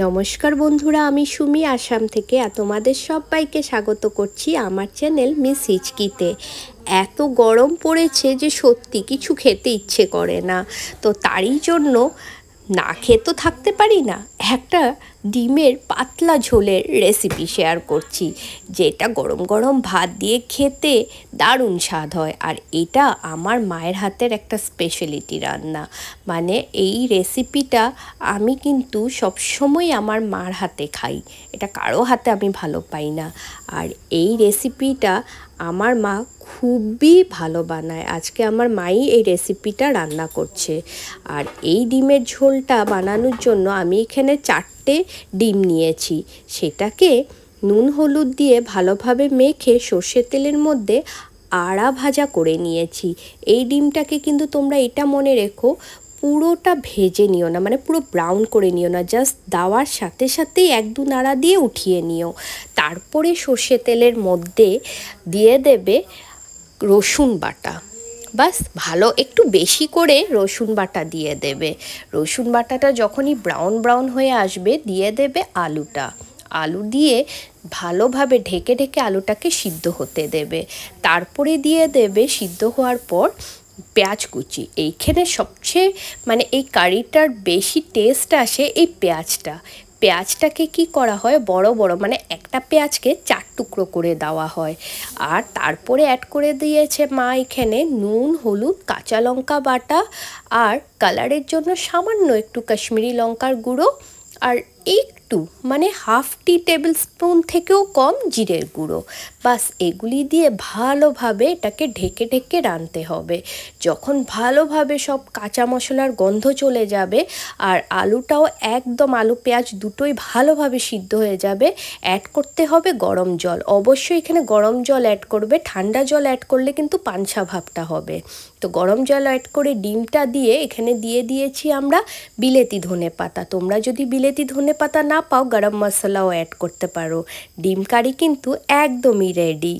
নমস্কার বন্ধুরা আমি সুমি আসাম থেকে তোমাদের সবাইকে স্বাগত করছি আমার চ্যানেল মিস হিচকিতে এত গরম পড়েছে যে সত্যি কিছু খেতে ইচ্ছে করে না তো তারই জন্য না খেয়ে তো থাকতে পারি না একটা ডিমের পাতলা ঝোলের রেসিপি শেয়ার করছি যেটা গরম গরম ভাত দিয়ে খেতে দারুণ স্বাদ হয় আর এটা আমার মায়ের হাতের একটা স্পেশালিটি রান্না মানে এই রেসিপিটা আমি কিন্তু সবসময় আমার মার হাতে খাই এটা কারো হাতে আমি ভালো পাই না আর এই রেসিপিটা আমার মা খুবই ভালো বানায় আজকে আমার মাই এই রেসিপিটা রান্না করছে আর এই ডিমের ঝোলটা বানানোর জন্য আমি এখানে চারটে ডিম নিয়েছি সেটাকে নুন হলুদ দিয়ে ভালোভাবে মেখে সর্ষের তেলের মধ্যে আড়া ভাজা করে নিয়েছি এই ডিমটাকে কিন্তু তোমরা এটা মনে রেখো পুরোটা ভেজে নিও না মানে পুরো ব্রাউন করে নিও না জাস্ট দাওয়ার সাথে সাথেই এক দু নাড়া দিয়ে উঠিয়ে নিও তারপরে সর্ষে তেলের মধ্যে দিয়ে দেবে রসুন বাটা বাস ভালো একটু বেশি করে রসুন বাটা দিয়ে দেবে রসুন বাটাটা যখনই ব্রাউন ব্রাউন হয়ে আসবে দিয়ে দেবে আলুটা আলু দিয়ে ভালোভাবে ঢেকে ঢেকে আলুটাকে সিদ্ধ হতে দেবে তারপরে দিয়ে দেবে সিদ্ধ হওয়ার পর পেঁয়াজ কুচি এইখানে সবচেয়ে মানে এই কারিটার বেশি টেস্ট আসে এই পেঁয়াজটা পেঁয়াজটাকে কি করা হয় বড় বড় মানে একটা পেঁয়াজকে চার টুকরো করে দেওয়া হয় আর তারপরে অ্যাড করে দিয়েছে মা এখানে নুন হলুদ কাঁচা লঙ্কা বাটা আর কালারের জন্য সামান্য একটু কাশ্মীরি লঙ্কার গুঁড়ো আর এই একটু মানে হাফ টি টেবিল স্পুন থেকেও কম জিরের গুঁড়ো বাস এগুলি দিয়ে ভালোভাবে এটাকে ঢেকে ঢেকে রানতে হবে যখন ভালোভাবে সব কাঁচা মশলার গন্ধ চলে যাবে আর আলুটাও একদম আলু পেঁয়াজ দুটোই ভালোভাবে সিদ্ধ হয়ে যাবে অ্যাড করতে হবে গরম জল অবশ্যই এখানে গরম জল অ্যাড করবে ঠান্ডা জল অ্যাড করলে কিন্তু পানসা ভাবটা হবে তো গরম জল অ্যাড করে ডিমটা দিয়ে এখানে দিয়ে দিয়েছি আমরা বিলেতি ধনে পাতা তোমরা যদি বিলেতি ধনে পাতা না চাপাও পাও গরম মশলাও অ্যাড করতে পারো ডিম কারি কিন্তু একদমই রেডি